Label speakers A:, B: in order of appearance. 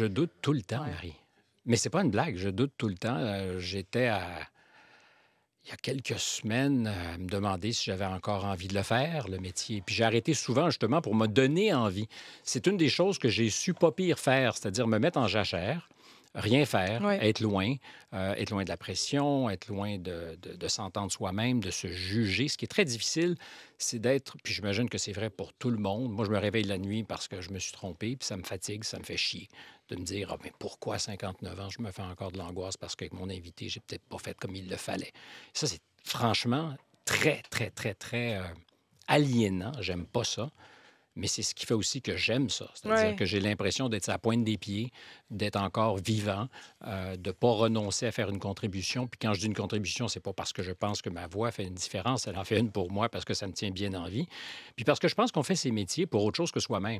A: je doute tout le temps, Marie. Mais c'est pas une blague, je doute tout le temps. Euh, j'étais à... il y a quelques semaines euh, à me demander si j'avais encore envie de le faire, le métier. Puis j'ai arrêté souvent justement pour me donner envie. C'est une des choses que j'ai su pas pire faire, c'est-à-dire me mettre en jachère rien faire, être loin, euh, être loin de la pression, être loin de, de, s'entendre soi-même, de se juger. Ce qui est très difficile, c'est d'être, puis j'imagine que c'est vrai pour tout le monde. Moi, je me réveille la nuit parce que je me suis trompé, puis ça me fatigue, ça me fait chier de me dire, ah, mais pourquoi 59 ans, je me fais encore de l'angoisse parce qu'avec mon invité, j'ai peut-être pas fait comme il le fallait. Ça, c'est franchement très, très, très, très euh, aliénant. J'aime pas ça mais c'est ce qui fait aussi que j'aime ça. C'est-à-dire que j'ai l'impression d'être à la pointe des pieds, d'être encore vivant, euh, de ne pas renoncer à faire une contribution. Puis quand je dis une contribution, c'est pas parce que je pense que ma voix fait une différence, elle en fait une pour moi parce que ça me tient bien en vie. Puis parce que je pense qu'on fait ces métiers pour autre chose que soi-même.